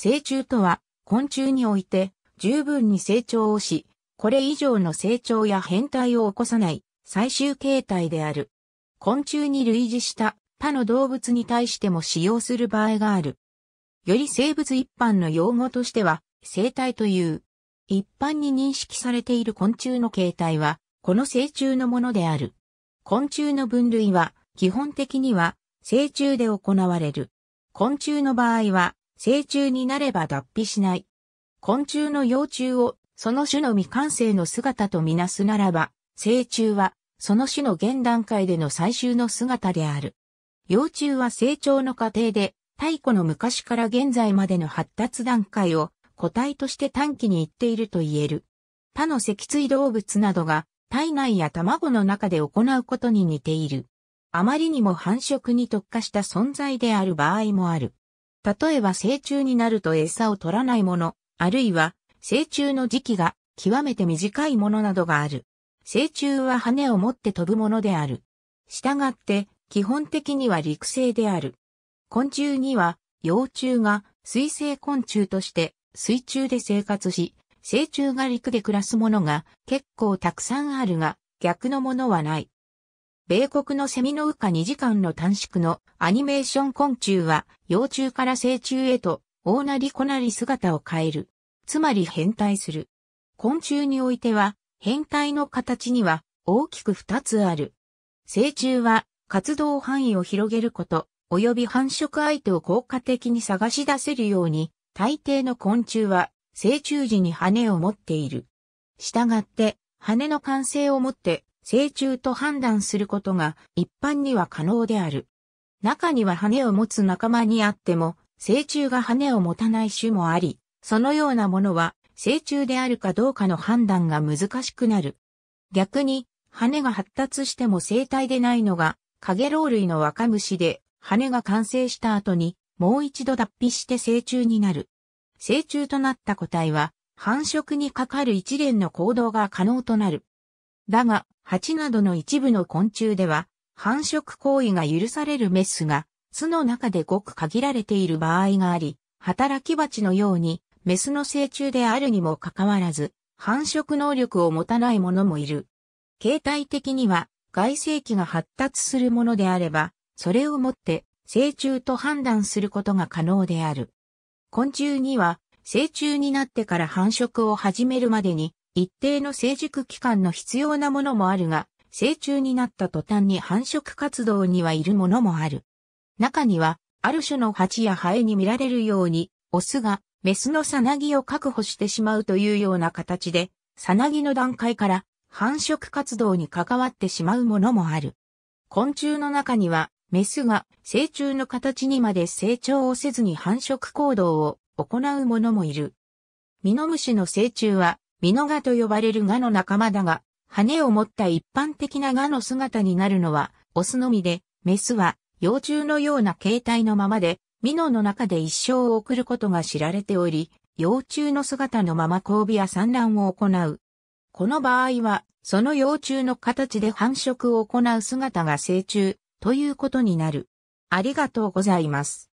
成虫とは、昆虫において、十分に成長をし、これ以上の成長や変態を起こさない最終形態である。昆虫に類似した他の動物に対しても使用する場合がある。より生物一般の用語としては、生態という。一般に認識されている昆虫の形態は、この成虫のものである。昆虫の分類は、基本的には、成虫で行われる。昆虫の場合は、成虫になれば脱皮しない。昆虫の幼虫をその種の未完成の姿とみなすならば、成虫はその種の現段階での最終の姿である。幼虫は成長の過程で、太古の昔から現在までの発達段階を個体として短期に行っていると言える。他の脊椎動物などが体内や卵の中で行うことに似ている。あまりにも繁殖に特化した存在である場合もある。例えば成虫になると餌を取らないもの、あるいは成虫の時期が極めて短いものなどがある。成虫は羽を持って飛ぶものである。従って、基本的には陸生である。昆虫には、幼虫が水生昆虫として水中で生活し、成虫が陸で暮らすものが結構たくさんあるが、逆のものはない。米国のセミの羽化2時間の短縮のアニメーション昆虫は、幼虫から成虫へと、大なり小なり姿を変える。つまり変態する。昆虫においては、変態の形には大きく2つある。成虫は活動範囲を広げること、及び繁殖相手を効果的に探し出せるように、大抵の昆虫は成虫時に羽を持っている。したがって、羽の完成をもって成虫と判断することが一般には可能である。中には羽を持つ仲間にあっても、成虫が羽を持たない種もあり、そのようなものは成虫であるかどうかの判断が難しくなる。逆に、羽が発達しても生体でないのが、カゲロウ類の若虫で、羽が完成した後に、もう一度脱皮して成虫になる。成虫となった個体は、繁殖にかかる一連の行動が可能となる。だが、蜂などの一部の昆虫では、繁殖行為が許されるメスが、巣の中でごく限られている場合があり、働き蜂のように、メスの成虫であるにもかかわらず、繁殖能力を持たないものもいる。形態的には、外生期が発達するものであれば、それをもって成虫と判断することが可能である。昆虫には、成虫になってから繁殖を始めるまでに一定の成熟期間の必要なものもあるが、成虫になった途端に繁殖活動にはいるものもある。中には、ある種の蜂やハエに見られるように、オスがメスのサナギを確保してしまうというような形で、サナギの段階から繁殖活動に関わってしまうものもある。昆虫の中には、メスが成虫の形にまで成長をせずに繁殖行動を行うものもいる。ミノムシの成虫はミノガと呼ばれるガの仲間だが、羽を持った一般的なガの姿になるのは、オスのみで、メスは幼虫のような形態のままで、ミノの中で一生を送ることが知られており、幼虫の姿のまま交尾や産卵を行う。この場合は、その幼虫の形で繁殖を行う姿が成虫ということになる。ありがとうございます。